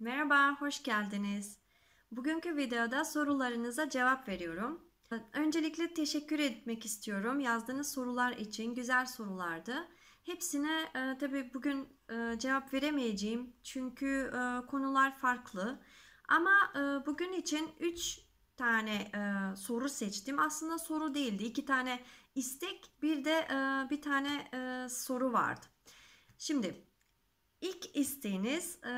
Merhaba, hoş geldiniz. Bugünkü videoda sorularınıza cevap veriyorum. Öncelikle teşekkür etmek istiyorum. Yazdığınız sorular için güzel sorulardı. Hepsine e, tabii bugün e, cevap veremeyeceğim çünkü e, konular farklı. Ama e, bugün için 3 tane e, soru seçtim. Aslında soru değildi. 2 tane istek, bir de e, bir tane e, soru vardı. Şimdi İlk isteğiniz e,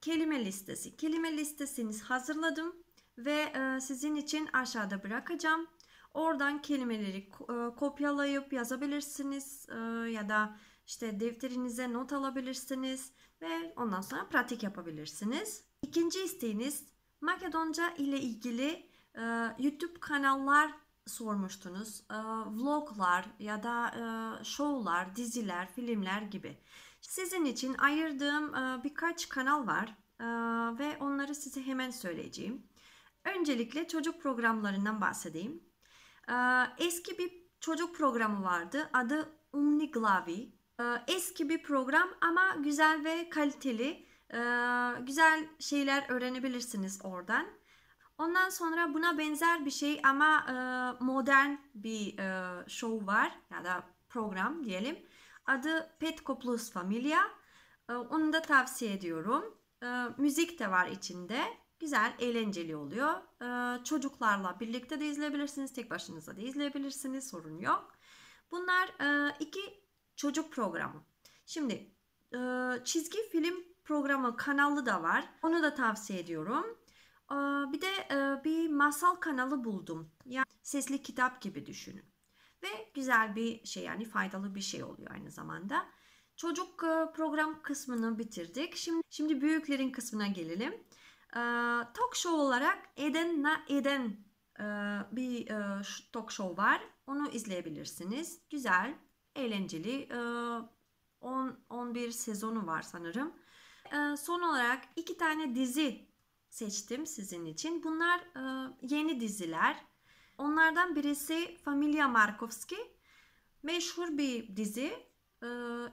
kelime listesi. Kelime listesini hazırladım ve e, sizin için aşağıda bırakacağım. Oradan kelimeleri e, kopyalayıp yazabilirsiniz e, ya da işte defterinize not alabilirsiniz ve ondan sonra pratik yapabilirsiniz. İkinci isteğiniz Makedonca ile ilgili e, YouTube kanallar sormuştunuz. E, vloglar ya da e, şovlar, diziler, filmler gibi. Sizin için ayırdığım birkaç kanal var ve onları size hemen söyleyeceğim. Öncelikle çocuk programlarından bahsedeyim. Eski bir çocuk programı vardı. Adı Umniglavi. Eski bir program ama güzel ve kaliteli. Güzel şeyler öğrenebilirsiniz oradan. Ondan sonra buna benzer bir şey ama modern bir show var ya da program diyelim. Adı Petco Plus Familia. Ee, onu da tavsiye ediyorum. Ee, müzik de var içinde. Güzel, eğlenceli oluyor. Ee, çocuklarla birlikte de izleyebilirsiniz. Tek başınıza da izleyebilirsiniz. Sorun yok. Bunlar e, iki çocuk programı. Şimdi e, çizgi film programı kanalı da var. Onu da tavsiye ediyorum. Bir de e, bir masal kanalı buldum. Yani sesli kitap gibi düşünün ve güzel bir şey yani faydalı bir şey oluyor aynı zamanda. Çocuk e, program kısmını bitirdik. Şimdi şimdi büyüklerin kısmına gelelim. E, talk show olarak Eden na Eden e, bir talk show var. Onu izleyebilirsiniz. Güzel, eğlenceli. 10 11 sezonu var sanırım. Son olarak iki tane dizi seçtim sizin için. Bunlar yeni diziler. Onlardan birisi Familia Markovski. Meşhur bir dizi. Ee,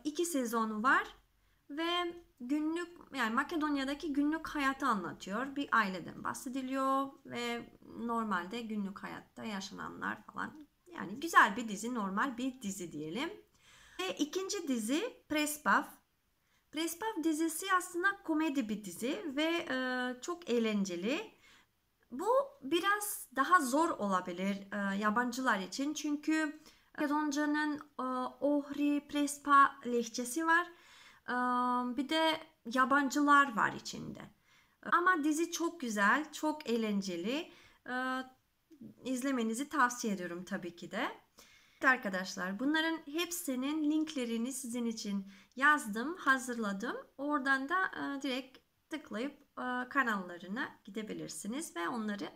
iki sezonu var ve günlük yani Makedonya'daki günlük hayatı anlatıyor. Bir aileden bahsediliyor ve normalde günlük hayatta yaşananlar falan. Yani güzel bir dizi, normal bir dizi diyelim. Ve ikinci dizi Prespav. Prespav dizisi aslında komedi bir dizi ve e, çok eğlenceli. Bu biraz daha zor olabilir e, yabancılar için çünkü e, Makedonca'nın e, Ohri Prespa lehçesi var. E, bir de yabancılar var içinde. Ama dizi çok güzel, çok eğlenceli. E, izlemenizi tavsiye ediyorum tabii ki de. Arkadaşlar bunların hepsinin linklerini sizin için yazdım, hazırladım. Oradan da e, direkt tıklayıp e, kanallarına gidebilirsiniz ve onları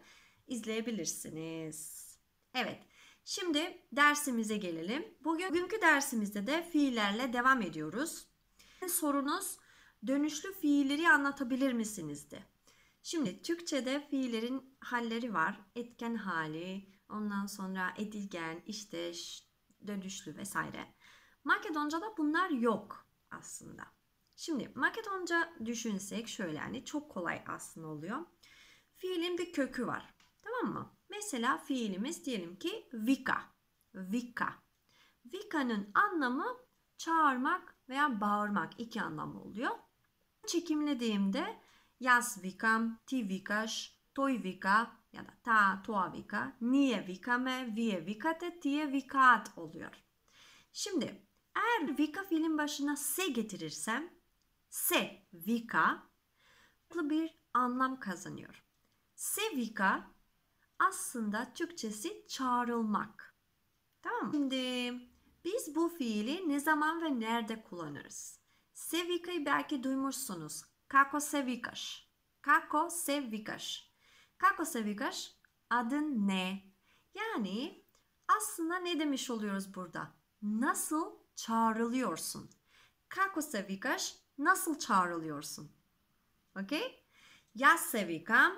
izleyebilirsiniz. Evet. Şimdi dersimize gelelim. Bugün, bugünkü dersimizde de fiillerle devam ediyoruz. Sorunuz dönüşlü fiilleri anlatabilir misinizdi? Şimdi Türkçe'de fiillerin halleri var. Etken hali, ondan sonra edilgen, işte dönüşlü vesaire. Makedonca'da bunlar yok aslında. Şimdi Makedonca düşünsek şöyle yani çok kolay aslında oluyor. Fiilin bir kökü var. Tamam mı? Mesela fiilimiz diyelim ki vika. Vika. Vika'nın anlamı çağırmak veya bağırmak iki anlamı oluyor. Çekimlediğimde yaz vikam, ti vikaş, toy vika ya da ta toa vika, niye vikame, viye vikate, tiye vikat oluyor. Şimdi eğer vika fiilin başına se getirirsem se vika farklı bir anlam kazanıyor. Sevika aslında Türkçesi çağrılmak. Tamam mı? Şimdi biz bu fiili ne zaman ve nerede kullanırız? Sevika'yı belki duymuşsunuz. Kako sevikaş. Kako sevikaş. Kako sevikaş adın ne? Yani aslında ne demiş oluyoruz burada? Nasıl çağrılıyorsun? Kako sevikaş nasıl çağrılıyorsun? Okay? Ya sevikam,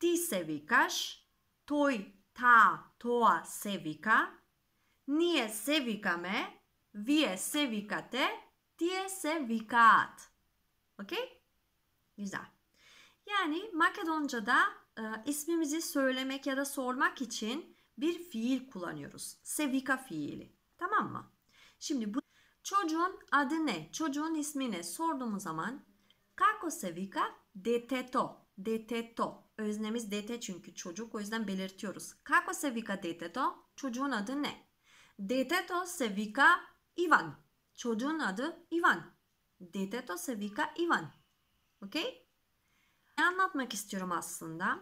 ti sevikaş, toy ta toa sevika, nije sevikame, vie sevikate, diye sevikat. Okay? Güzel. Yani Makedonca'da e, ismimizi söylemek ya da sormak için bir fiil kullanıyoruz. Sevika fiili. Tamam mı? Şimdi bu Çocuğun adı ne? Çocuğun ismi ne? Sorduğumuz zaman kako se vika deteto. Deteto. Öznemiz dete çünkü çocuk o yüzden belirtiyoruz. Kako sevika? vika deteto? Çocuğun adı ne? Deteto se vika Ivan. Çocuğun adı Ivan. Deteto se vika Ivan. Okey? Ne anlatmak istiyorum aslında?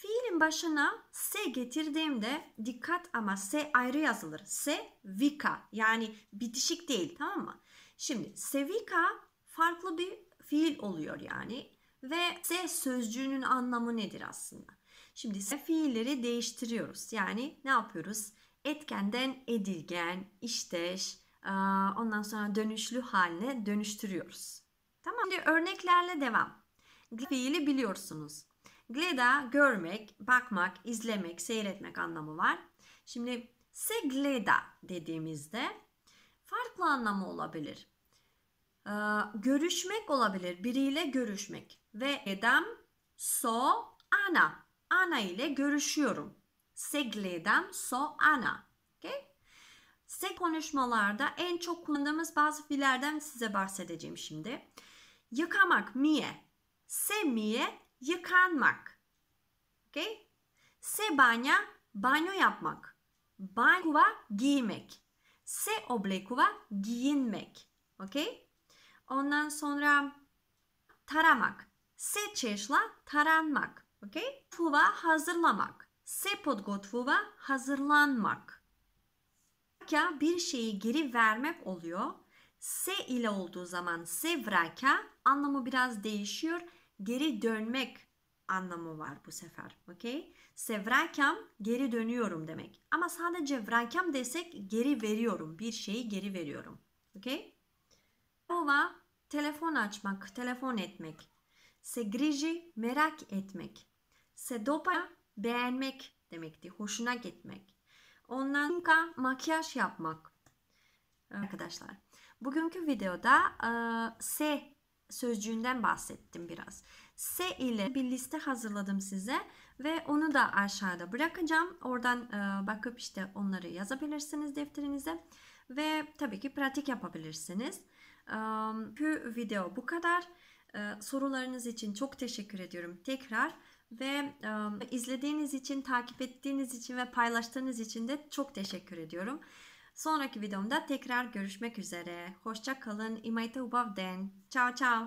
Fiilin başına S getirdiğimde dikkat ama S ayrı yazılır. S vika yani bitişik değil tamam mı? Şimdi sevika farklı bir fiil oluyor yani ve S sözcüğünün anlamı nedir aslında? Şimdi S fiilleri değiştiriyoruz. Yani ne yapıyoruz? Etkenden edilgen, işteş, ıı, ondan sonra dönüşlü haline dönüştürüyoruz. Tamam. Şimdi örneklerle devam. Fiili biliyorsunuz. Gleda görmek, bakmak, izlemek, seyretmek anlamı var. Şimdi se gleda dediğimizde farklı anlamı olabilir. Ee, görüşmek olabilir, biriyle görüşmek. Ve edem so ana. Ana ile görüşüyorum. Se gledam so ana. Okay? Se konuşmalarda en çok kullandığımız bazı fiillerden size bahsedeceğim şimdi. Yıkamak mie. Se mie yıkanmak. Okay? Se banya, banyo yapmak. Banyo giymek. Se oblekuva giyinmek. Okay? Ondan sonra taramak. Se çeşla taranmak. Okay? Fuva hazırlamak. Se podgotvuva hazırlanmak. Ya bir şeyi geri vermek oluyor. Se ile olduğu zaman se vraka anlamı biraz değişiyor geri dönmek anlamı var bu sefer. Okay? Sevrakem geri dönüyorum demek. Ama sadece vrakem desek geri veriyorum. Bir şeyi geri veriyorum. Okay? Ova telefon açmak, telefon etmek. Segriji merak etmek. Sedopa beğenmek demekti. Hoşuna gitmek. Ondan sonra makyaj yapmak. Arkadaşlar bugünkü videoda e, se sözcüğünden bahsettim biraz. S ile bir liste hazırladım size ve onu da aşağıda bırakacağım. Oradan e, bakıp işte onları yazabilirsiniz defterinize ve tabii ki pratik yapabilirsiniz. E, bu video bu kadar. E, sorularınız için çok teşekkür ediyorum tekrar ve e, izlediğiniz için, takip ettiğiniz için ve paylaştığınız için de çok teşekkür ediyorum. Sonraki videomda tekrar görüşmek üzere. Hoşça kalın. Imajte ubav den. Ciao ciao.